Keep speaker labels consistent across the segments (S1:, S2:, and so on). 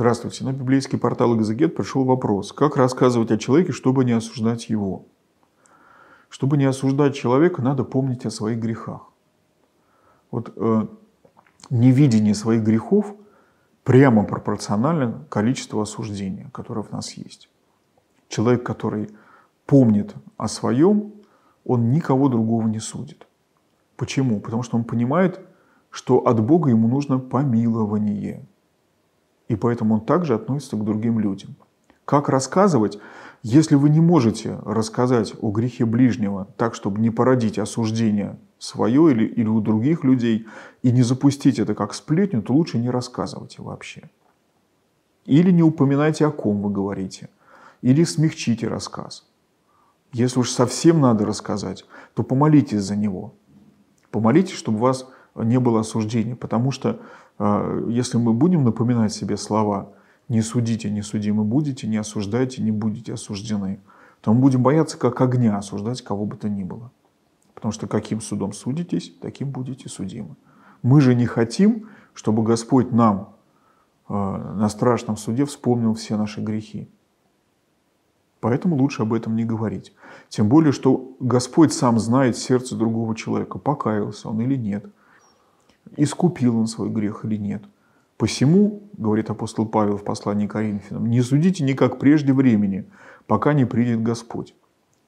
S1: Здравствуйте. На библейский портал «Экзегет» пришел вопрос, как рассказывать о человеке, чтобы не осуждать его? Чтобы не осуждать человека, надо помнить о своих грехах. Вот э, невидение своих грехов прямо пропорционально количеству осуждения, которое в нас есть. Человек, который помнит о своем, он никого другого не судит. Почему? Потому что он понимает, что от Бога ему нужно помилование – и поэтому он также относится к другим людям. Как рассказывать, если вы не можете рассказать о грехе ближнего так, чтобы не породить осуждение свое или, или у других людей, и не запустить это как сплетню, то лучше не рассказывайте вообще. Или не упоминайте, о ком вы говорите. Или смягчите рассказ. Если уж совсем надо рассказать, то помолитесь за него. Помолитесь, чтобы у вас не было осуждения, потому что а, если мы будем напоминать себе слова «не судите, не судимы будете», «не осуждайте, не будете осуждены», то мы будем бояться как огня осуждать кого бы то ни было. Потому что каким судом судитесь, таким будете судимы. Мы же не хотим, чтобы Господь нам э, на страшном суде вспомнил все наши грехи. Поэтому лучше об этом не говорить. Тем более, что Господь сам знает сердце другого человека, покаялся он или нет – искупил он свой грех или нет. Посему, говорит апостол Павел в послании к Коринфянам, не судите никак прежде времени, пока не придет Господь,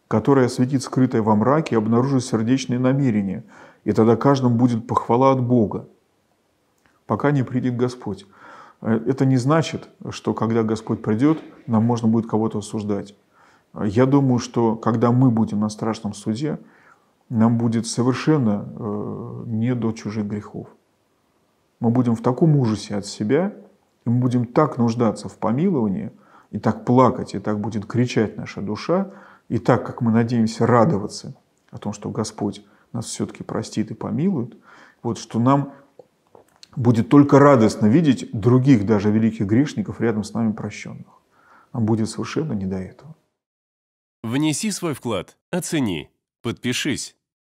S1: который осветит скрытое во мраке и обнаружит сердечные намерения, и тогда каждому будет похвала от Бога, пока не придет Господь. Э, это не значит, что когда Господь придет, нам можно будет кого-то осуждать. Э, я думаю, что когда мы будем на страшном суде, нам будет совершенно э, не до чужих грехов. Мы будем в таком ужасе от себя, и мы будем так нуждаться в помиловании, и так плакать, и так будет кричать наша душа, и так, как мы надеемся радоваться о том, что Господь нас все-таки простит и помилует, вот что нам будет только радостно видеть других даже великих грешников рядом с нами прощенных. Нам будет совершенно не до этого. Внеси свой вклад, оцени, подпишись